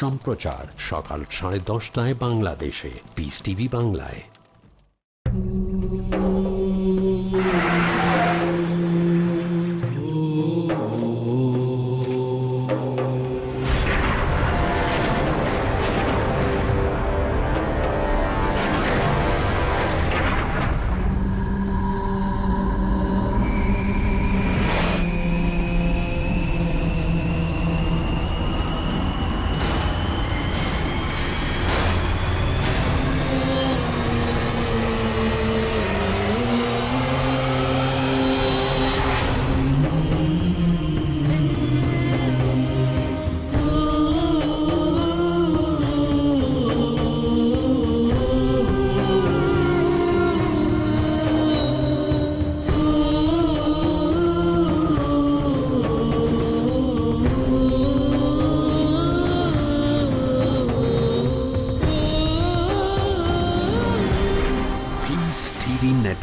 সম্প্রচার সকাল সাড়ে দশটায় বাংলাদেশে পিস টিভি বাংলায়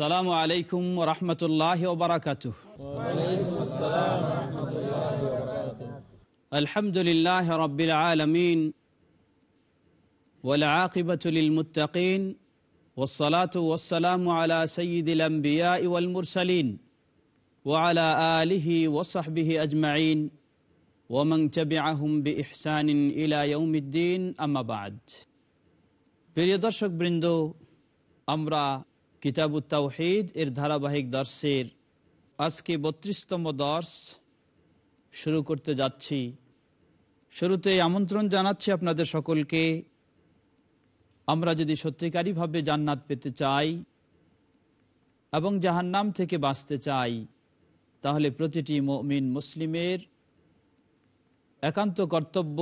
السلام عليكم ورحمة الله وبركاته وعليكم السلام ورحمة الله وبركاته الحمد لله رب العالمين والعاقبة للمتقين والصلاة والسلام على سيد الأنبياء والمرسلين وعلى آله وصحبه أجمعين ومن تبعهم بإحسان إلى يوم الدين أما بعد في দর্শক বৃন্দ আমরা কিতাব তাওহিদ এর ধারাবাহিক দর্শের আজকে বত্রিশতম দর্শ শুরু করতে যাচ্ছি শুরুতে আমন্ত্রণ জানাচ্ছি আপনাদের সকলকে আমরা যদি সত্যিকারীভাবে জান্নাত পেতে চাই এবং জাহান্নাম থেকে বাঁচতে চাই তাহলে প্রতিটি মমিন মুসলিমের একান্ত কর্তব্য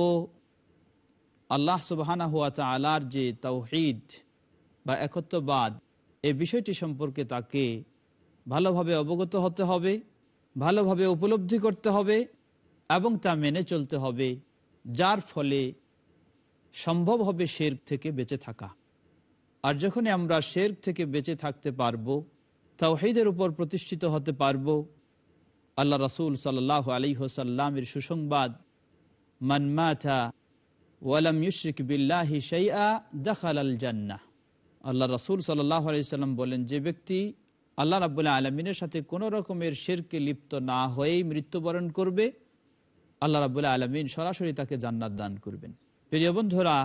আল্লাহ সুবাহানা হুয়া আলার যে তাওহিদ বা একত্ববাদ এ বিষয়টি সম্পর্কে তাকে ভালোভাবে অবগত হতে হবে ভালোভাবে উপলব্ধি করতে হবে এবং তা মেনে চলতে হবে যার ফলে সম্ভব হবে শের থেকে বেঁচে থাকা আর যখন আমরা শের থেকে বেঁচে থাকতে পারব তাওহিদের উপর প্রতিষ্ঠিত হতে পারব আল্লাহ রাসুল সাল্লাহ আলী হোসাল্লামের সুসংবাদ মানমাথা ওয়ালাম ইউশিক বিল্লাহি শাইআ দখাল জান্নাহ আল্লাহ রাসুল সাল্লাহ আলাইসাল্লাম বলেন যে ব্যক্তি আল্লাহ রাবুল্লাহ আলমিনের সাথে কোনো রকমের শেরকে লিপ্ত না হয়েই মৃত্যুবরণ করবে আল্লাহ রাবুল্লাহ আলমিন সরাসরি তাকে জান্নাত দান করবেন প্রিয় বন্ধুরা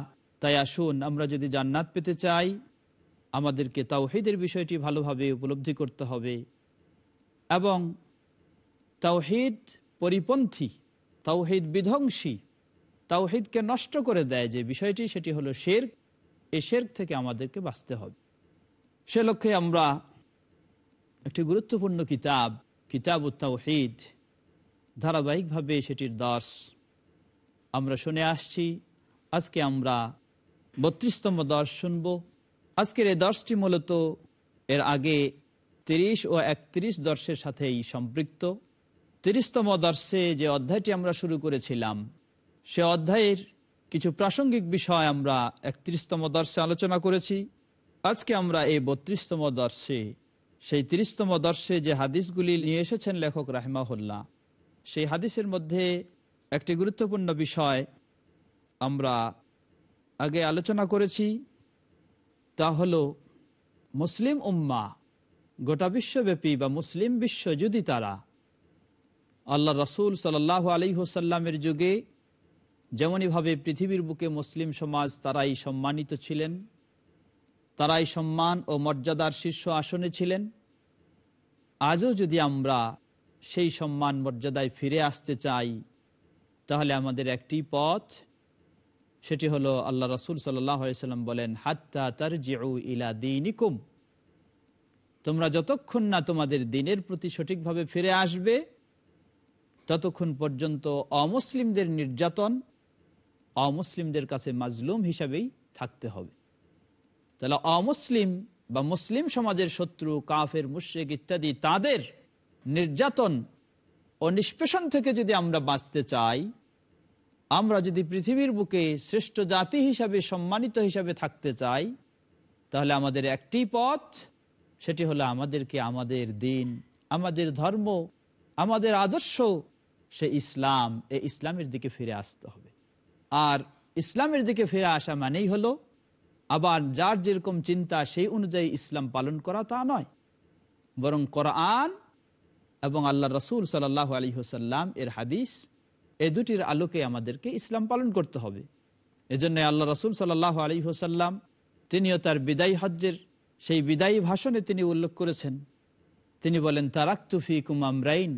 তাই আসুন আমরা যদি জান্নাত পেতে চাই আমাদেরকে তাওহিদের বিষয়টি ভালোভাবে উপলব্ধি করতে হবে এবং তাওহিদ পরিপন্থী তাওহিদ বিধ্বংসী তাওহিদকে নষ্ট করে দেয় যে বিষয়টি সেটি হলো শের এই শের থেকে আমাদেরকে বাঁচতে হবে সে লক্ষ্যে আমরা একটি গুরুত্বপূর্ণ কিতাব কিতাব উত্তাহিদ ধারাবাহিকভাবে সেটির দর্শ আমরা শুনে আসছি আজকে আমরা বত্রিশতম দর্শ শুনব আজকের এই দর্শটি মূলত এর আগে ৩০ ও একত্রিশ দর্শের সাথেই সম্পৃক্ত তিরিশতম দর্শে যে অধ্যায়টি আমরা শুরু করেছিলাম সে অধ্যায়ের কিছু প্রাসঙ্গিক বিষয় আমরা একত্রিশতম দর্শে আলোচনা করেছি আজকে আমরা এই বত্রিশতম দর্শে সেই ত্রিশতম দর্শে যে হাদিসগুলি নিয়ে এসেছেন লেখক রাহেমাহুল্লাহ সেই হাদিসের মধ্যে একটি গুরুত্বপূর্ণ বিষয় আমরা আগে আলোচনা করেছি তা হল মুসলিম উম্মা গোটা বিশ্বব্যাপী বা মুসলিম বিশ্ব যদি তারা আল্লাহ রসুল সাল্লাহ আলী হোসাল্লামের যুগে যেমনইভাবে পৃথিবীর বুকে মুসলিম সমাজ তারাই সম্মানিত ছিলেন তারাই সম্মান ও মর্যাদার শীর্ষ আসনে ছিলেন আজও যদি আমরা সেই সম্মান মর্যাদায় ফিরে আসতে চাই তাহলে আমাদের একটি পথ সেটি হলো আল্লাহ রসুল সাল্লাম বলেন হাত্তা তার জিউ ইলা দিনিকুম তোমরা যতক্ষণ না তোমাদের দিনের প্রতি সঠিকভাবে ফিরে আসবে ততক্ষণ পর্যন্ত অমুসলিমদের নির্যাতন অমুসলিমদের কাছে মাজলুম হিসাবেই থাকতে হবে তাহলে অমুসলিম বা মুসলিম সমাজের শত্রু কাফের মুশ্রিক ইত্যাদি তাদের নির্যাতন ও নিষ্পেষণ থেকে যদি আমরা বাঁচতে চাই আমরা যদি পৃথিবীর বুকে শ্রেষ্ঠ জাতি হিসাবে সম্মানিত হিসাবে থাকতে চাই তাহলে আমাদের একটি পথ সেটি হলো আমাদেরকে আমাদের দিন আমাদের ধর্ম আমাদের আদর্শ সে ইসলাম এ ইসলামের দিকে ফিরে আসতে হবে আর ইসলামের দিকে ফিরে আসা মানেই হলো আবার যার যেরকম চিন্তা সেই অনুযায়ী ইসলাম পালন করা তা নয় বরং কোরআন এবং আল্লাহ রসুল সাল্লাহ আলী হোসাল্লাম এর হাদিস এ দুটির আলোকে আমাদেরকে ইসলাম পালন করতে হবে এজন্য আল্লাহ রসুল সাল্লাহ আলী হোসাল্লাম তিনিও তার বিদায়ী হজ্জের সেই বিদায়ী ভাষণে তিনি উল্লেখ করেছেন তিনি বলেন তারাক্তুফি কুমাম রাইন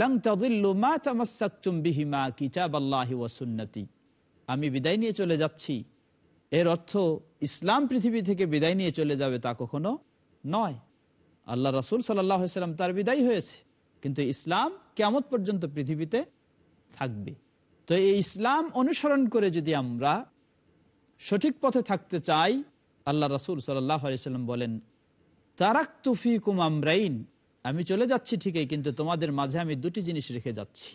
লং তদুল্লু মা তামাসুম বিহিমা কিচাব আল্লাহি ওয়াসুন্নতি আমি বিদায় নিয়ে চলে যাচ্ছি এর অর্থ ইসলাম পৃথিবী থেকে বিদায় নিয়ে চলে যাবে তা কখনো নয় আল্লাহ রসুল সাল্লাম তার বিদায় হয়েছে কিন্তু ইসলাম কেমত পর্যন্ত পৃথিবীতে থাকবে তো এই ইসলাম অনুসরণ করে যদি আমরা সঠিক পথে থাকতে চাই আল্লাহ রসুল সাল্লাম বলেন তারাক তুফি কুমামরাইন আমি চলে যাচ্ছি ঠিকই কিন্তু তোমাদের মাঝে আমি দুটি জিনিস রেখে যাচ্ছি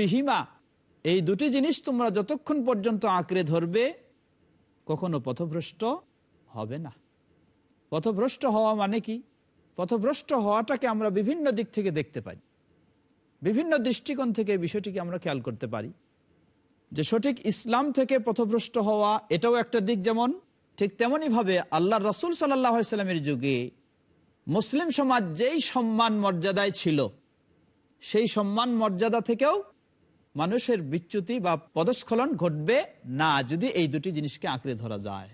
বিহিমা এই দুটি জিনিস তোমরা যতক্ষণ পর্যন্ত আঁকড়ে ধরবে কখনো পথভ্রষ্ট হবে না পথভ্রষ্ট হওয়া মানে কি পথভ্রষ্ট হওয়াটাকে আমরা বিভিন্ন দিক থেকে দেখতে পাই বিভিন্ন দৃষ্টিকোণ থেকে বিষয়টিকে আমরা খেয়াল করতে পারি যে সঠিক ইসলাম থেকে পথভ্রষ্ট হওয়া এটাও একটা দিক যেমন ঠিক ভাবে আল্লাহ রসুল সাল্লাহ সাল্লামের যুগে মুসলিম সমাজ যেই সম্মান মর্যাদায় ছিল সেই সম্মান মর্যাদা থেকেও মানুষের বিচ্যুতি বা পদস্খলন ঘটবে না যদি এই দুটি জিনিসকে আঁকড়ে ধরা যায়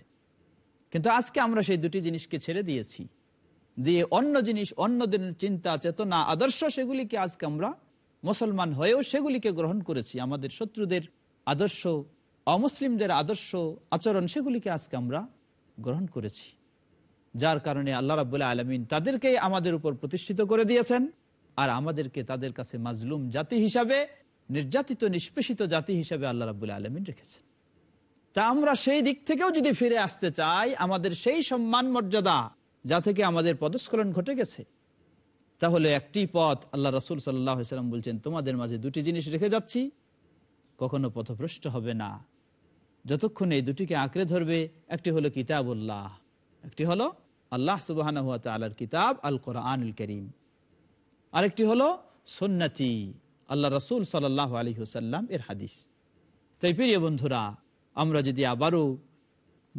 কিন্তু আজকে আমরা সেই দুটি জিনিসকে ছেড়ে দিয়েছি দিয়ে অন্য জিনিস অন্য দিনের চিন্তা চেতনা আদর্শ সেগুলিকে আজকে আমরা মুসলমান হয়েও সেগুলিকে গ্রহণ করেছি আমাদের শত্রুদের আদর্শ অমুসলিমদের আদর্শ আচরণ সেগুলিকে আজকে আমরা গ্রহণ করেছি যার কারণে আল্লাহ রাবুল্লাহ আলমিন তাদেরকে আমাদের উপর প্রতিষ্ঠিত করে দিয়েছেন আর আমাদেরকে তাদের কাছে মাজলুম জাতি হিসাবে নির্যাতিত নিষ্পেষিত জাতি হিসাবে আল্লাহ রাবুল আলমিন রেখেছেন তা আমরা সেই দিক থেকেও যদি ফিরে আসতে চাই আমাদের সেই সম্মান মর্যাদা যা থেকে আমাদের পদস্কলন ঘটে গেছে তাহলে একটি পথ আল্লাহ রাসুল সাল্লাম বলছেন তোমাদের মাঝে দুটি জিনিস রেখে যাচ্ছি কখনো পথভ্রষ্ট হবে না যতক্ষণ এই দুটিকে আঁকড়ে ধরবে একটি হলো কিতাবুল্লাহ একটি হলো আল্লাহ সুবাহ কিতাব আল কোরআন করিম আরেকটি হলো সন্ন্যাতি আল্লাহ রসুল সাল্লাহ আলী হুসাল্লাম এর হাদিস তাই প্রিয় বন্ধুরা আমরা যদি আবারও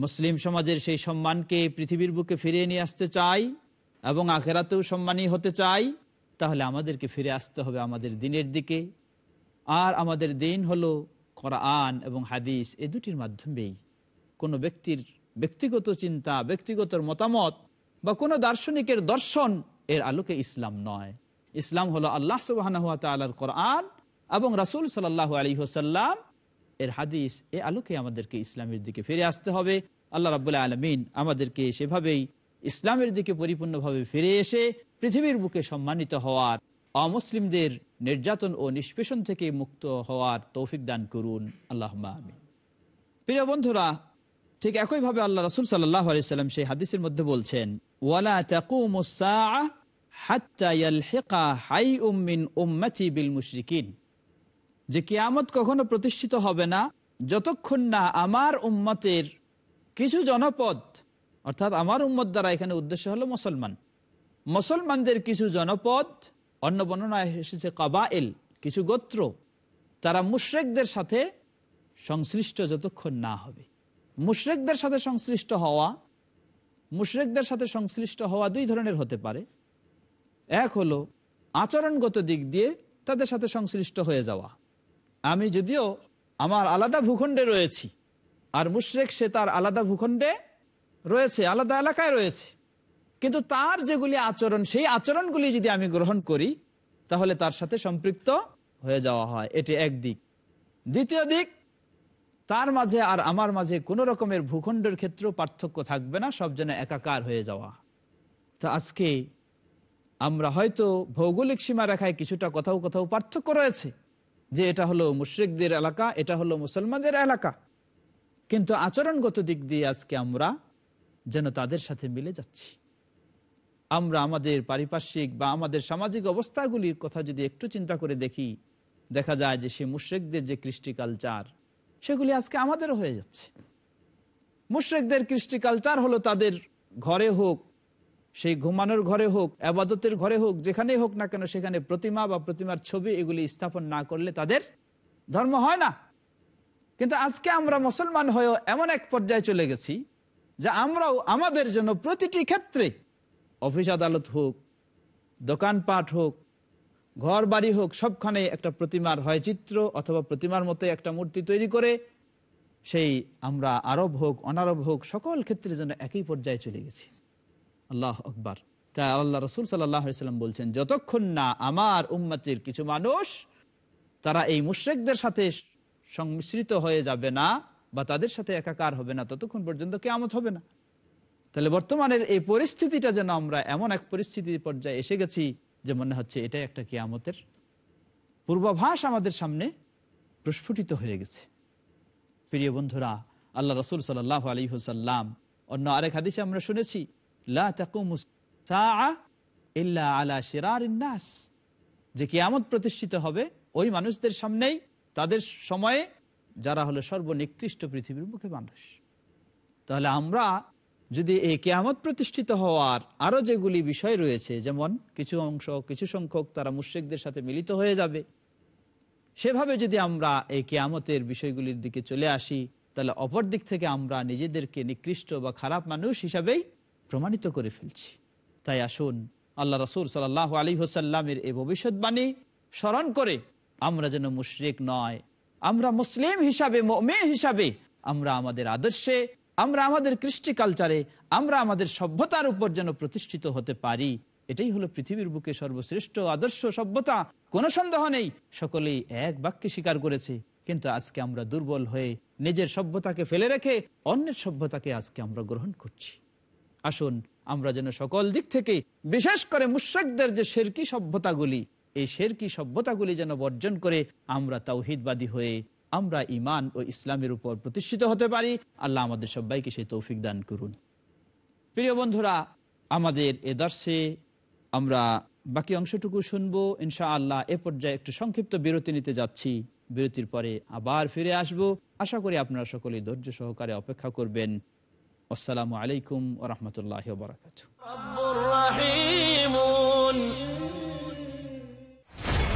মুসলিম সমাজের সেই সম্মানকে পৃথিবীর বুকে ফিরিয়ে নিয়ে আসতে চাই এবং আখেরাতেও সম্মানী হতে চাই তাহলে আমাদেরকে ফিরে আসতে হবে আমাদের দিনের দিকে আর আমাদের দিন হলো কোরআন এবং হাদিস এ দুটির মাধ্যমেই কোনো ব্যক্তির ব্যক্তিগত চিন্তা ব্যক্তিগত মতামত বা কোনো দার্শনিকের দর্শন এর আলোকে ইসলাম নয় ইসলাম হলো আল্লাহ সুবাহর কোরআন এবং রাসুল সাল্লাহ আলী হোসাল্লাম এর হাদিস এ আলোকে আমাদেরকে ইসলামের দিকে ফিরে আসতে হবে আল্লাহ রাবুল্লাহ আলমিন আমাদেরকে সেভাবেই ইসলামের দিকে পরিপূর্ণভাবে ফিরে এসে পৃথিবীর বুকে সম্মানিত হওয়ার অমুসলিমদের নির্যাতন ও নিষ্পেষণ থেকে মুক্ত হওয়ার তৌফিক দান করুন আল্লাহ প্রিয় বন্ধুরা ঠিক একইভাবে আল্লাহ রসুল সাল্লাহ আলি সেই হাদিসের মধ্যে বলছেন ওয়ালা যে কিয়ামত কখনো প্রতিষ্ঠিত হবে না যতক্ষণ না আমার উম্মতের কিছু জনপদ অর্থাৎ আমার উম্মত দ্বারা এখানে উদ্দেশ্য হলো মুসলমান মুসলমানদের কিছু জনপদ অন্য বর্ণনা এসেছে কাবাইল কিছু গোত্র তারা মুশরেকদের সাথে সংশ্লিষ্ট যতক্ষণ না হবে মুশরেকদের সাথে সংশ্লিষ্ট হওয়া মুশরেকদের সাথে সংশ্লিষ্ট হওয়া দুই ধরনের হতে পারে এক হলো আচরণগত দিক দিয়ে তাদের সাথে সংশ্লিষ্ট হয়ে যাওয়া আমি যদিও আমার আলাদা ভূখণ্ডে রয়েছি আর মুশরেক সে তার আলাদা ভূখণ্ডে রয়েছে আলাদা এলাকায় রয়েছে কিন্তু তার যেগুলি আচরণ সেই আচরণগুলি যদি আমি গ্রহণ করি তাহলে তার সাথে সম্পৃক্ত হয়ে যাওয়া হয় এটি এক দিক দ্বিতীয় দিক তার মাঝে আর আমার মাঝে কোনো রকমের ভূখণ্ডের ক্ষেত্রেও পার্থক্য থাকবে না সব যেন একাকার হয়ে যাওয়া তো আজকে আমরা হয়তো ভৌগোলিক সীমারেখায় কিছুটা কোথাও কোথাও পার্থক্য রয়েছে যে এটা হলো মুশ্রিকদের এলাকা এটা হলো মুসলমানদের এলাকা কিন্তু আচরণগত দিক দিয়ে আজকে আমরা যেন তাদের সাথে মিলে যাচ্ছি আমরা আমাদের পারিপার্শ্বিক বা আমাদের সামাজিক অবস্থাগুলির কথা যদি একটু চিন্তা করে দেখি দেখা যায় যে সে মুশ্রেকদের যে কৃষ্টি কালচার সেগুলি আজকে আমাদেরও হয়ে যাচ্ছে মুশ্রেকদের কৃষ্টি কালচার হলো তাদের ঘরে হোক সেই ঘুমানোর ঘরে হোক আবাদতের ঘরে হোক যেখানেই হোক না কেন সেখানে প্রতিমা বা প্রতিমার ছবি এগুলি স্থাপন না করলে তাদের ধর্ম হয় না কিন্তু আজকে আমরা মুসলমান হয়েও এমন এক পর্যায়ে চলে গেছি যে আমরাও আমাদের জন্য প্রতিটি ক্ষেত্রে অফিস আদালত হোক দোকানপাট হোক ঘর বাড়ি হোক সবখানে একটা প্রতিমার হয় চিত্র অথবা প্রতিমার মতো একটা মূর্তি তৈরি করে সেই আমরা আরব হোক অনারব হোক সকল ক্ষেত্রে যেন একই পর্যায়ে চলে গেছি আল্লাহ আকবর তাই আল্লাহ রসুল সাল্লাম বলছেন যতক্ষণ না আমার উম্মাতির কিছু মানুষ তারা এই মুশ্রেকদের সাথে সংমিশ্রিত হয়ে যাবে না বা তাদের সাথে একাকার হবে না ততক্ষণ পর্যন্ত কেয়ামত হবে না তাহলে বর্তমানের এই পরিস্থিতিটা যেন আমরা এমন এক পরিস্থিতির পর্যায়ে এসে গেছি যে মনে হচ্ছে এটাই একটা কেয়ামতের পূর্বাভাস আমাদের সামনে প্রস্ফুটিত হয়ে গেছে প্রিয় বন্ধুরা আল্লাহ রসুল সাল্লাহ আলী হুসাল্লাম অন্য আরেক হাদিসে আমরা শুনেছি যে কিয়ামত প্রতিষ্ঠিত হবে ওই মানুষদের সামনেই তাদের সময়ে যারা হলো সর্বনিকৃষ্ট পৃথিবীর মুখে মানুষ তাহলে আমরা যদি এই কেয়ামত প্রতিষ্ঠিত হওয়ার আরও যেগুলি বিষয় রয়েছে যেমন কিছু অংশ কিছু সংখ্যক তারা মুশ্রিকদের সাথে মিলিত হয়ে যাবে সেভাবে যদি আমরা এই কেয়ামতের বিষয়গুলির দিকে চলে আসি তাহলে অপর দিক থেকে আমরা নিজেদেরকে নিকৃষ্ট বা খারাপ মানুষ হিসাবেই প্রমাণিত করে ফেলছি তাই আসুন আল্লাহ রসুল সাল আলী হোসাল্লামের এই ভবিষ্যৎবাণী স্মরণ করে আমরা যেন মুশরিক নয় আমরা মুসলিম হিসাবে মেয়ে হিসাবে আমরা আমাদের আদর্শে আমরা আমাদের কৃষ্টি কালচারে আমরা আমাদের সভ্যতার উপর যেন প্রতিষ্ঠিত হতে পারি এটাই হলো পৃথিবীর বুকে সর্বশ্রেষ্ঠ আদর্শ সভ্যতা কোনো সন্দেহ নেই সকলেই এক বাক্যে স্বীকার করেছে কিন্তু আজকে আমরা দুর্বল হয়ে নিজের সভ্যতাকে ফেলে রেখে অন্যের সভ্যতাকে আজকে আমরা গ্রহণ করছি আসুন আমরা যেন সকল দিক থেকে বিশেষ করে মুশাকদের যে শেরকি সভ্যতাগুলি এই শেরকি সভ্যতাগুলি যেন বর্জন করে আমরা তাওহিদবাদী হয়ে আমরা ইমান ও ইসলামের উপর প্রতিষ্ঠিত হতে পারি আল্লাহ আমাদের সবাইকে সেই তৌফিক দান করুন প্রিয় বন্ধুরা আমাদের এ দর্শে আমরা বাকি অংশটুকু শুনব ইনশা আল্লাহ এ পর্যায়ে একটু সংক্ষিপ্ত বিরতি নিতে যাচ্ছি বিরতির পরে আবার ফিরে আসব আশা করি আপনারা সকলে ধৈর্য সহকারে অপেক্ষা করবেন আসসালামু আলাইকুম ও রহমতুল্লাহ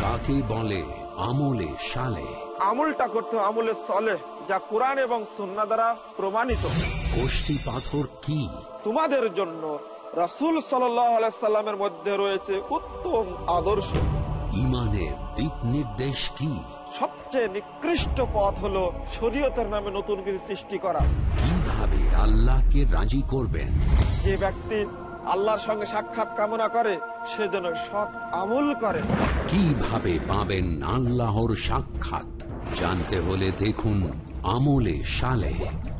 কাকে বলে আমলে সালে আমলটা করতে আমলে যা কোরআন এবং দ্বারা প্রমাণিত গোষ্ঠী পাথর কি তোমাদের জন্য রাসুল সাল্লামের মধ্যে রয়েছে উত্তম আদর্শ ইমানের দিক নির্দেশ কি সবচেয়ে নিকৃষ্ট পথ হলো শরীয়তের নামে নতুন কিছু সৃষ্টি করা করে আল্লাহকে রাজি করবেন যে ব্যক্তি আল্লাহর সঙ্গে সাক্ষাৎ কামনা করে সে যেন সৎ আমল করে কিভাবে পাবেন আল্লাহর সাক্ষাৎ জানতে হলে দেখুন আমলে সালে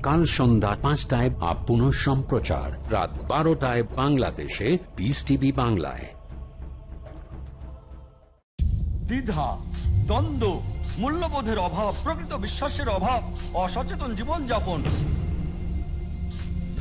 কাল সন্ধ্যা পাঁচটায় পুনঃ সম্প্রচার রাত বারোটায় বাংলাদেশে পিস টিভি বাংলায় দ্বিধা দ্বন্দ্ব মূল্যবোধের অভাব প্রকৃত বিশ্বাসের অভাব অসচেতন জীবনযাপন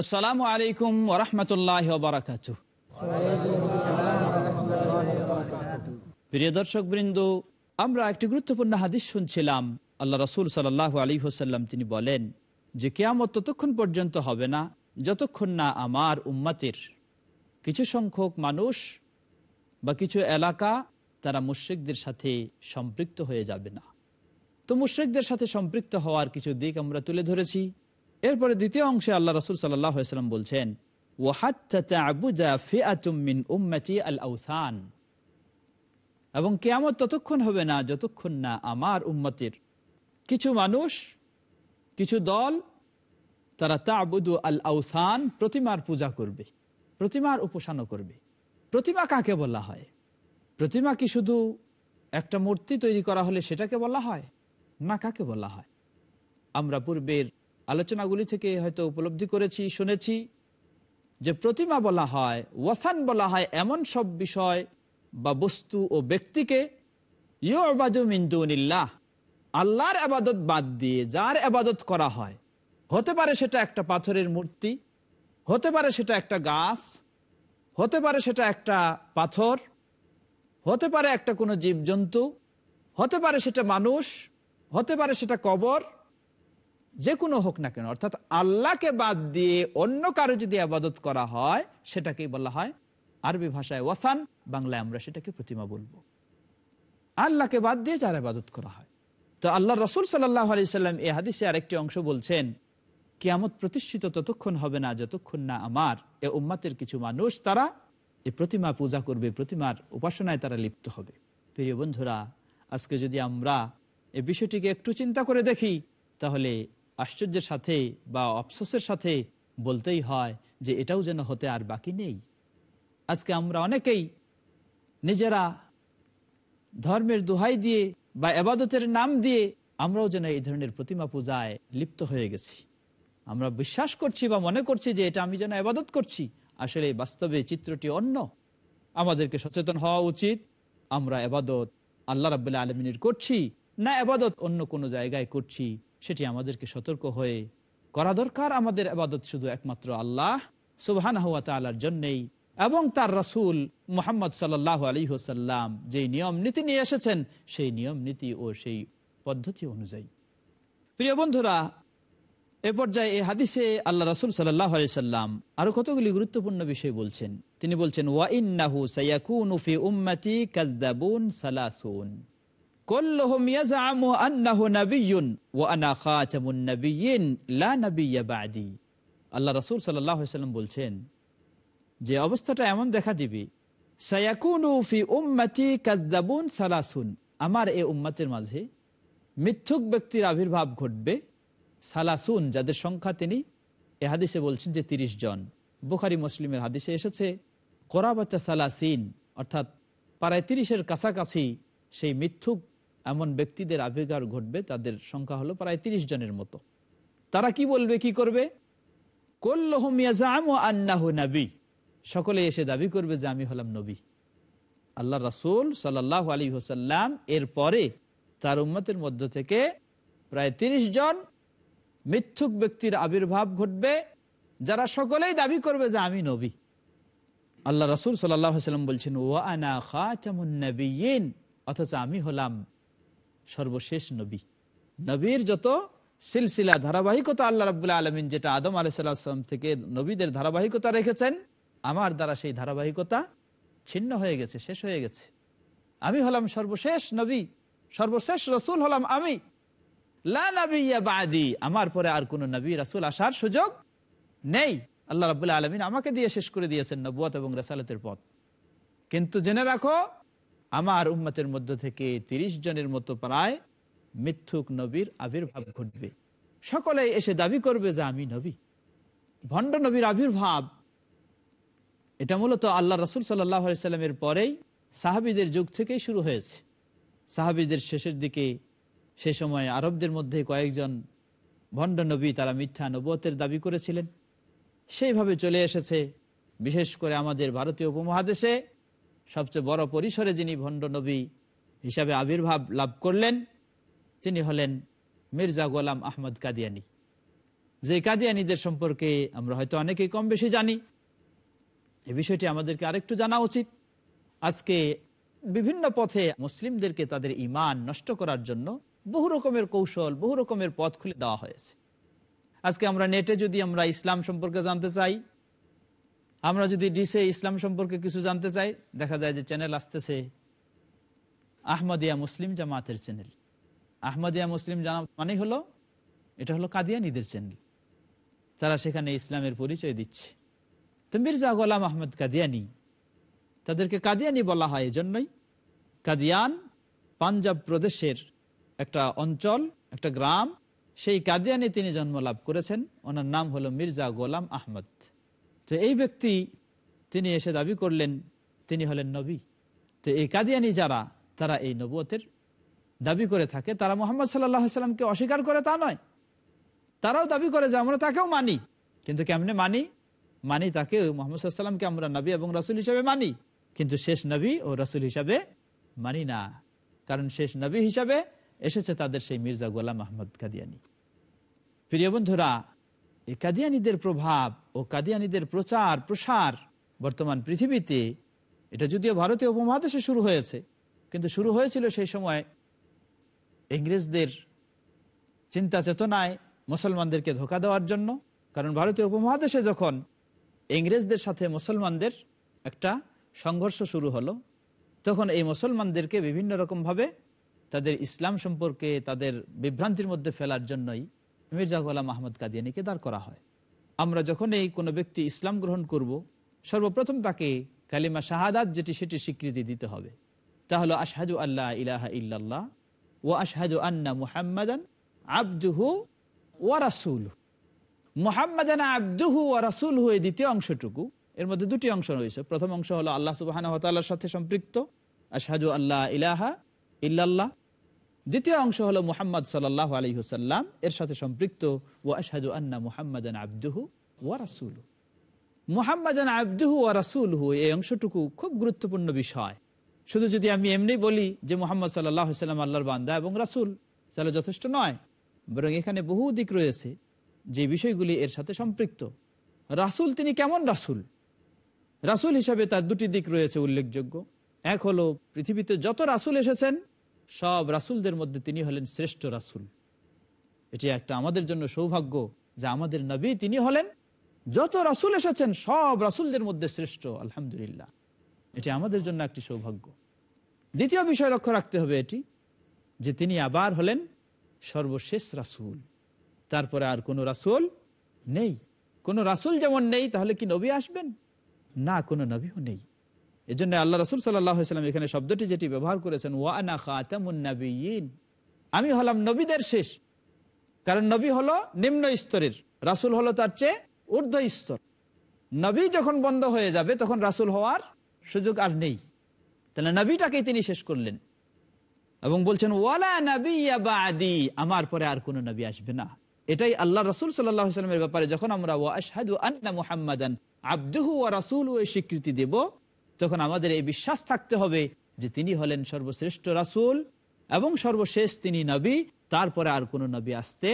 আসসালামু আলাইকুম ওরহমতুল্লাহ বারাকাত প্রিয় দর্শক বৃন্দ আমরা একটি গুরুত্বপূর্ণ হাদিস শুনছিলাম আল্লাহ রসুল সাল্লাহ আলী হোসাল্লাম তিনি বলেন যে কেয়ামত ততক্ষণ পর্যন্ত হবে না যতক্ষণ না আমার উম্মাতের কিছু সংখ্যক মানুষ বা কিছু এলাকা তারা মুশ্রিকদের সাথে সম্পৃক্ত হয়ে যাবে না তো মুশ্রিকদের সাথে সম্পৃক্ত হওয়ার কিছু দিক আমরা তুলে ধরেছি এরপরে দ্বিতীয় অংশে আল্লাহ রসুল সাল্লাম বলছেন এবং কেয়ামত ততক্ষণ হবে না যতক্ষণ না আমার উম্মতির কিছু মানুষ কিছু দল তারা তাবুদু আল আউসান প্রতিমার পূজা করবে প্রতিমার উপাসন করবে প্রতিমা কাকে বলা হয় প্রতিমা কি শুধু একটা মূর্তি তৈরি করা হলে সেটাকে বলা হয় না কাকে বলা হয় আমরা পূর্বের আলোচনাগুলি থেকে হয়তো উপলব্ধি করেছি শুনেছি যে প্রতিমা বলা হয় ওয়াসান বলা হয় এমন সব বিষয় বা বস্তু ও ব্যক্তিকে ইউবাদুমিন্দুনিল্লাহ আল্লাহর আবাদত বাদ দিয়ে যার আবাদত করা হয় হতে পারে সেটা একটা পাথরের মূর্তি হতে পারে সেটা একটা গাছ হতে পারে সেটা একটা পাথর হতে পারে একটা কোনো জীবজন্তু হতে পারে সেটা মানুষ হতে পারে সেটা কবর যে কোনো হোক না কেন অর্থাৎ আল্লাহকে বাদ দিয়ে অন্য কারো যদি আবাদত করা হয় সেটাকেই বলা হয় আরবি ভাষায় ওয়াসান বাংলায় আমরা সেটাকে প্রতিমা বলবো আল্লাহকে বাদ দিয়ে যার আবাদত করা হয় তো আল্লাহ রসুল সাল্লাহ আলি সাল্লাম এ হাদিসে আরেকটি অংশ বলছেন কিয়ামত প্রতিষ্ঠিত ততক্ষণ হবে না যতক্ষণ না আমার এ উম্মাতের কিছু মানুষ তারা এ প্রতিমা পূজা করবে প্রতিমার উপাসনায় তারা লিপ্ত হবে প্রিয় বন্ধুরা আজকে যদি আমরা এ বিষয়টিকে একটু চিন্তা করে দেখি তাহলে আশ্চর্যের সাথে বা অফসোসের সাথে বলতেই হয় যে এটাও যেন হতে আর বাকি নেই আজকে আমরা অনেকেই নিজেরা ধর্মের দোহাই দিয়ে বা এবাদতের নাম দিয়ে আমরাও যেন এই ধরনের প্রতিমা পূজায় লিপ্ত হয়ে গেছি আমরা বিশ্বাস করছি বা মনে করছি যে এটা আমি যেন এবাদত করছি আসলে বাস্তবে চিত্রটি অন্য আমাদেরকে সচেতন হওয়া উচিত আমরা এবাদত আল্লাহ রাবুল্লাহ আলমিনের করছি না এবাদত অন্য কোনো জায়গায় করছি সেটি আমাদেরকে সতর্ক হয়ে করা দরকার আমাদের আবাদত শুধু একমাত্র আল্লাহ সুবহান হুয়া তালার জন্যেই এবং তার রসুল মোহাম্মদ সাল আলী হোসাল্লাম যে নিয়ম নীতি নিয়ে এসেছেন সেই নিয়ম নীতি ও সেই পদ্ধতি অনুযায়ী প্রিয় বন্ধুরা এ পর্যায়ে এ হাদিসে আল্লাহ রসুল সাল্লাহ সাল্লাম আরো কতগুলি গুরুত্বপূর্ণ বিষয় বলছেন তিনি বলছেন ওয়াইন্নাহু সাইয়াকুন উম্মতি কাদ্দাবুন সালাসুন كلهم يزعم أنه نبي وأنا বলছেন যে অবস্থাটা এমন দেখা দিবে ফি উম্মতি কাদ্দাবুন সালাসুন আমার এই উম্মাতের মাঝে মিথ্যুক ব্যক্তির আবির্ভাব ঘটবে সালাসুন যাদের সংখ্যা তিনি এ হাদিসে বলছেন যে ৩০ জন বুখারি মুসলিমের হাদিসে এসেছে কোরাবাতে সালাসিন অর্থাৎ প্রায় তিরিশের কাছাকাছি সেই মিথ্যুক এমন ব্যক্তিদের আবির্ভাব ঘটবে তাদের সংখ্যা হলো প্রায় তিরিশ জনের মতো তারা কি বলবে কি করবে সকলে এসে দাবি করবে যে আমি হলাম নবী আল্লাহ রাসুল সাল্লাহ আলী হোসাল্লাম এর পরে তার উম্মতের মধ্য থেকে প্রায় তিরিশ জন মিথ্যুক ব্যক্তির আবির্ভাব ঘটবে যারা সকলেই দাবি করবে যে আমি নবী আল্লাহ রাসুল সাল্লাম বলছেন ও আনা খা চামুন অথচ আমি হলাম সর্বশেষ নবী নবীর যত সিলসিলা ধারাবাহিকতা আল্লাহ রাবুল্লাহ আলমিন যেটা আদম আলাইসাল্লাম থেকে নবীদের ধারাবাহিকতা রেখেছেন আমার দ্বারা সেই ধারাবাহিকতা ছিন্ন হয়ে গেছে শেষ হয়ে গেছে আমি হলাম সর্বশেষ নবী সর্বশেষ রসুল হলাম আমি আমার পরে আর কোন নবী রাসুল আসার সুযোগ নেই আল্লাহ রাবুল্লাহ আলমিন আমাকে দিয়ে শেষ করে দিয়েছেন নবুয় এবং রেসালতের পথ কিন্তু জেনে রাখো আমার উম্মতের মধ্য থেকে ৩০ জনের মতো প্রায় মিথ্যুক নবীর আবির্ভাব ঘটবে সকলে এসে দাবি করবে যে আমি নবী ভণ্ড নবীর আবির্ভাব এটা মূলত আল্লাহ রসুল সাল্লামের পরেই সাহাবিদের যুগ থেকেই শুরু হয়েছে সাহাবিদের শেষের দিকে সে সময় আরবদের মধ্যে কয়েকজন ভণ্ড নবী তারা মিথ্যা নবতের দাবি করেছিলেন সেইভাবে চলে এসেছে বিশেষ করে আমাদের ভারতীয় উপমহাদেশে সবচেয়ে বড় পরিসরে যিনি ভণ্ড নবী হিসাবে আবির্ভাব লাভ করলেন তিনি হলেন মির্জা গোলাম আহমদ কাদিয়ানি যে কাদিয়ানিদের সম্পর্কে আমরা হয়তো অনেকেই কম বেশি জানি এ বিষয়টি আমাদেরকে আরেকটু জানা উচিত আজকে বিভিন্ন পথে মুসলিমদেরকে তাদের ইমান নষ্ট করার জন্য বহু রকমের কৌশল বহু রকমের পথ খুলে দেওয়া হয়েছে আজকে আমরা নেটে যদি আমরা ইসলাম সম্পর্কে জানতে চাই আমরা যদি ডিসে ইসলাম সম্পর্কে কিছু জানতে চাই দেখা যায় যে চ্যানেল আসতেছে আহমদিয়া মুসলিম জামাতের চ্যানেল আহমদিয়া মুসলিম জানা মানে হলো এটা হলো কাদিয়ানিদের চ্যানেল তারা সেখানে ইসলামের পরিচয় দিচ্ছে তো মির্জা গোলাম আহমদ কাদিয়ানি তাদেরকে কাদিয়ানি বলা হয় এজন্যই কাদিয়ান পাঞ্জাব প্রদেশের একটা অঞ্চল একটা গ্রাম সেই কাদিয়ানি তিনি জন্ম লাভ করেছেন ওনার নাম হলো মির্জা গোলাম আহমদ তো এই ব্যক্তি তিনি এসে দাবি করলেন তিনি হলেন নবী তো এই কাদিয়ানি যারা তারা এই নবুয়তের দাবি করে থাকে তারা মোহাম্মদ সাল্লাহ সাল্লামকে অস্বীকার করে তা নয় তারাও দাবি করে যে আমরা তাকেও মানি কিন্তু কেমনে মানি মানি তাকে মোহাম্মদ সাল্লামকে আমরা নবী এবং রাসুল হিসাবে মানি কিন্তু শেষ নবী ও রাসুল হিসাবে মানি না কারণ শেষ নবী হিসাবে এসেছে তাদের সেই মির্জা গোলাম আহমদ কাদিয়ানি প্রিয় বন্ধুরা এই কাদিয়ানিদের প্রভাব ও কাদিয়ানিদের প্রচার প্রসার বর্তমান পৃথিবীতে এটা যদিও ভারতীয় উপমহাদেশে শুরু হয়েছে কিন্তু শুরু হয়েছিল সেই সময় ইংরেজদের চিন্তা চেতনায় মুসলমানদেরকে ধোকা দেওয়ার জন্য কারণ ভারতীয় উপমহাদেশে যখন ইংরেজদের সাথে মুসলমানদের একটা সংঘর্ষ শুরু হলো তখন এই মুসলমানদেরকে বিভিন্ন রকমভাবে তাদের ইসলাম সম্পর্কে তাদের বিভ্রান্তির মধ্যে ফেলার জন্যই মির্জা গোলাম আহমদ কাদিয়ানিকে দাঁড় করা হয় আমরা যখনই কোনো ব্যক্তি ইসলাম গ্রহণ করব সর্বপ্রথম তাকে কালিমা শাহাদাত যেটি সেটি স্বীকৃতি দিতে হবে তা হলো আশহাদু আল্লাহ ইলাহা ইল্লাল্লাহ ও আশহাদু আন্না মুহাম্মাদান আব্দুহু ওয়া রাসুল মোহাম্মদান আব্দুহু ওয়া রাসুল হয়ে দ্বিতীয় অংশটুকু এর মধ্যে দুটি অংশ রয়েছে প্রথম অংশ হলো আল্লাহ সুবাহ সাথে সম্পৃক্ত আশহাদু আল্লাহ ইলাহা ইল্লাল্লাহ দ্বিতীয় অংশ হলো মুহাম্মদ সাল্লাহ আলী হুসাল্লাম এর সাথে সম্পৃক্ত ও আশাদু আন্না মুহাম্মদ আব্দুহু ওয়া রাসুল মুহাম্মদান আব্দুহু ওয়া রাসুলহু এই অংশটুকু খুব গুরুত্বপূর্ণ বিষয় শুধু যদি আমি এমনি বলি যে মোহাম্মদ সাল্লাহ সাল্লাম আল্লাহর বান্দা এবং রাসুল তাহলে যথেষ্ট নয় বরং এখানে বহু দিক রয়েছে যে বিষয়গুলি এর সাথে সম্পৃক্ত রাসুল তিনি কেমন রাসুল রাসুল হিসাবে তার দুটি দিক রয়েছে উল্লেখযোগ্য এক হলো পৃথিবীতে যত রাসুল এসেছেন সব রাসুলদের মধ্যে তিনি হলেন শ্রেষ্ঠ রাসুল এটি একটা আমাদের জন্য সৌভাগ্য যে আমাদের নবী তিনি হলেন যত রাসুল এসেছেন সব রাসুলদের মধ্যে শ্রেষ্ঠ আলহামদুলিল্লাহ এটি আমাদের জন্য একটি সৌভাগ্য দ্বিতীয় বিষয় লক্ষ্য রাখতে হবে এটি যে তিনি আবার হলেন সর্বশেষ রাসুল তারপরে আর কোনো রাসুল নেই কোনো রাসুল যেমন নেই তাহলে কি নবী আসবেন না কোনো নবীও নেই এই জন্য আল্লাহ রসুল সাল্লাম এখানে শব্দটি যেটি ব্যবহার করেছেন ওয়ানা খাতামুন্নবীন আমি হলাম নবীদের শেষ কারণ নবী হলো নিম্ন স্তরের রাসুল হলো তার চেয়ে ঊর্ধ্ব স্তর নবী যখন বন্ধ হয়ে যাবে তখন রাসুল হওয়ার সুযোগ আর নেই তাহলে নবীটাকে তিনি শেষ করলেন এবং বলছেন ওয়ালা নবী আদি আমার পরে আর কোনো নবী আসবে না এটাই আল্লাহ রসুল সাল্লামের ব্যাপারে যখন আমরা ওয়া আন্না মুহাম্মাদান আব্দুহু ও রাসুল ও স্বীকৃতি দেব তখন আমাদের এই বিশ্বাস থাকতে হবে যে তিনি হলেন সর্বশ্রেষ্ঠ রাসুল এবং সর্বশেষ তিনি নবী তারপরে আর কোন নবী আসতে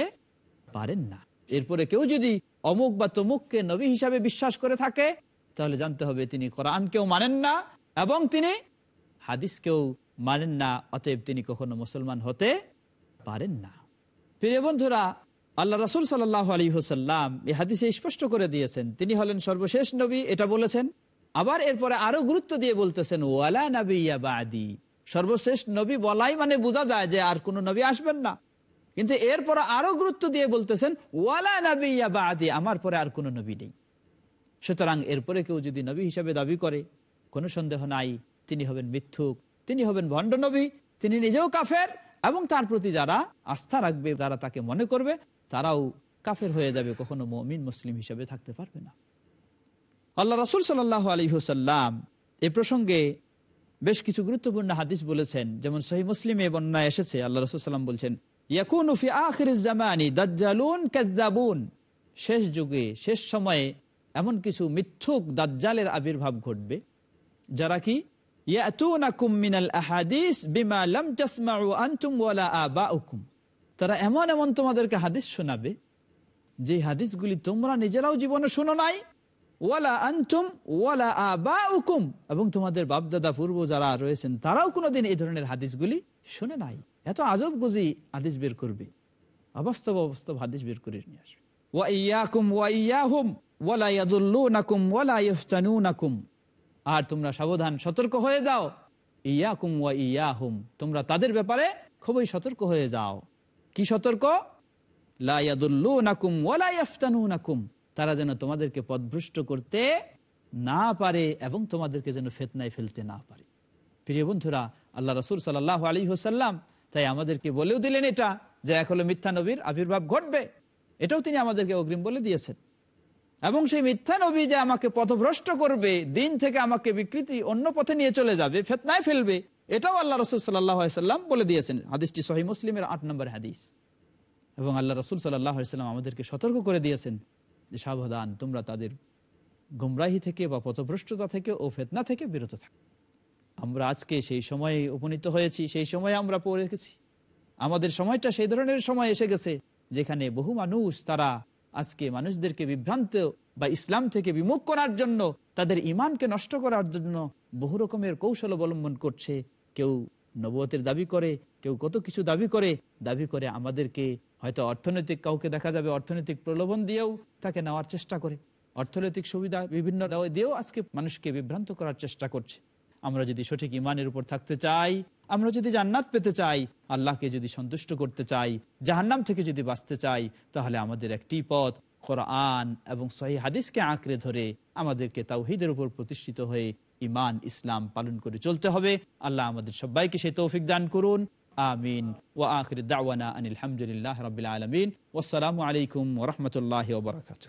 পারেন না এরপরে কেউ যদি অমুক বা তমুককে নবী হিসাবে বিশ্বাস করে থাকে তাহলে জানতে হবে তিনি কোরআন কেউ মানেন না এবং তিনি হাদিস কেউ মানেন না অতএব তিনি কখনো মুসলমান হতে পারেন না প্রিয় বন্ধুরা আল্লাহ রাসুল সাল্লাহ আলী হোসাল্লাম এই হাদিসে স্পষ্ট করে দিয়েছেন তিনি হলেন সর্বশেষ নবী এটা বলেছেন আবার এরপরে আরো গুরুত্ব দিয়ে বলতেছেন ওয়ালা নাবিয়া বাদি সর্বশেষ নবী বলাই মানে বোঝা যায় যে আর কোন নবী আসবেন না কিন্তু এরপরে আরো গুরুত্ব দিয়ে বলতেছেন ওয়ালা নাবিয়া বাদি আমার পরে আর কোন নবী নেই সুতরাং এরপরে কেউ যদি নবী হিসাবে দাবি করে কোনো সন্দেহ নাই তিনি হবেন মিথ্যুক তিনি হবেন ভণ্ড নবী তিনি নিজেও কাফের এবং তার প্রতি যারা আস্থা রাখবে যারা তাকে মনে করবে তারাও কাফের হয়ে যাবে কখনো মমিন মুসলিম হিসেবে থাকতে পারবে না আল্লাহ রসুল সাল্লাহ আলী হুসাল্লাম এ প্রসঙ্গে বেশ কিছু গুরুত্বপূর্ণ হাদিস বলেছেন যেমন সহি মুসলিমে বন্যায় এসেছে আল্লাহ রসুল সাল্লাম বলছেন দাজ্জালুন শেষ যুগে শেষ সময়ে এমন কিছু মিথ্যুক দাজ্জালের আবির্ভাব ঘটবে যারা কি তারা এমন এমন তোমাদেরকে হাদিস শোনাবে যে হাদিসগুলি তোমরা নিজেরাও জীবনে শোনো নাই ওয়ালা আন্তুম ওয়ালা আবা উকুম এবং তোমাদের বাপদাদা পূর্ব যারা রয়েছেন তারাও কোনোদিন এই ধরনের হাদিসগুলি শুনে নাই এত আজব গুজি হাদিস বের করবে অবাস্তব অবাস্তব হাদিস বের করে নিয়ে আসবে ওয়া ইয়াকুম ওয়া ওয়ালা ইয়াদুল্লুনাকুম ওয়ালা আর তোমরা সাবধান সতর্ক হয়ে যাও ইয়াকুম ওয়া ইয়াহুম তোমরা তাদের ব্যাপারে খুবই সতর্ক হয়ে যাও কি সতর্ক লা নাকুম ওয়ালা নাকুম তারা যেন তোমাদেরকে পদভ্রষ্ট করতে না পারে এবং তোমাদেরকে যেন ফেতনায় ফেলতে না পারে প্রিয় বন্ধুরা আল্লাহ রসুল সাল্লাহ আলী হোসাল্লাম তাই আমাদেরকে বলেও দিলেন এটা যে এক হলো মিথ্যা নবীর আবির্ভাব ঘটবে এটাও তিনি আমাদেরকে অগ্রিম বলে দিয়েছেন এবং সেই মিথ্যা নবী যে আমাকে পথভ্রষ্ট করবে দিন থেকে আমাকে বিকৃতি অন্য পথে নিয়ে চলে যাবে ফেতনায় ফেলবে এটাও আল্লাহ রসুল সাল্লাম বলে দিয়েছেন হাদিসটি সহি মুসলিমের আট নম্বর হাদিস এবং আল্লাহ রসুল সাল্লাহ আমাদেরকে সতর্ক করে দিয়েছেন সাবধান তোমরা তাদের গুমরাহি থেকে বা পথভ্রষ্টতা থেকে ও ফেতনা থেকে বিরত থাক আমরা আজকে সেই সময়ে উপনীত হয়েছি সেই সময়ে আমরা পড়ে গেছি আমাদের সময়টা সেই ধরনের সময় এসে গেছে যেখানে বহু মানুষ তারা আজকে মানুষদেরকে বিভ্রান্ত বা ইসলাম থেকে বিমুখ করার জন্য তাদের ইমানকে নষ্ট করার জন্য বহু রকমের কৌশল অবলম্বন করছে কেউ নবতের দাবি করে কেউ কত কিছু দাবি করে দাবি করে আমাদেরকে হয়তো অর্থনৈতিক কাউকে দেখা যাবে অর্থনৈতিক প্রলোভন দিয়েও তাকে নেওয়ার চেষ্টা করে অর্থনৈতিক সুবিধা বিভিন্ন দিয়েও আজকে মানুষকে বিভ্রান্ত করার চেষ্টা করছে আমরা যদি সঠিক ইমানের উপর থাকতে চাই আমরা যদি জান্নাত পেতে চাই আল্লাহকে যদি সন্তুষ্ট করতে চাই জাহান্নাম থেকে যদি বাঁচতে চাই তাহলে আমাদের একটি পথ কোরআন এবং সহি হাদিসকে আঁকড়ে ধরে আমাদেরকে তাওহিদের উপর প্রতিষ্ঠিত হয়ে ইমান ইসলাম পালন করে চলতে হবে আল্লাহ আমাদের সবাইকে সে তৌফিক দান করুন আমিন ও আখির দাওয়ানা আনিল হামদুলিল্লাহ রবিল আলমিন ওসালামু আলাইকুম ওরহমতুল্লাহ ওবরাকাতু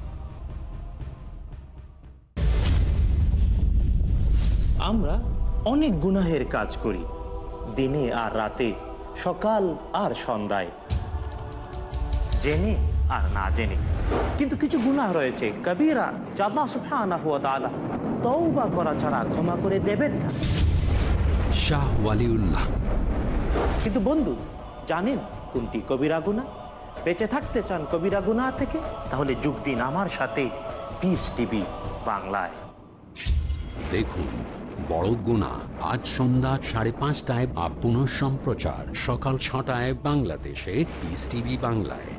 আমরা অনেক গুনাহের কাজ করি দিনে আর রাতে সকাল আর সন্ধ্যায় জেনে আর না জেনে কিন্তু কিছু গুনাহ রয়েছে কবিরা চাঁদা সুফা আনা হুয়া তালা বা করা ছাড়া ক্ষমা করে দেবেন না শাহ ওয়ালিউল্লাহ কিন্তু বন্ধু জানেন কোনটি কবিরা গুণা বেঁচে থাকতে চান কবিরা গুণা থেকে তাহলে যুগ দিন আমার সাথে পিস টিভি বাংলায় দেখুন বড় গুণা আজ সন্ধ্যা সাড়ে পাঁচটায় বা পুনঃ সম্প্রচার সকাল ছটায় বাংলাদেশে পিস টিভি বাংলায়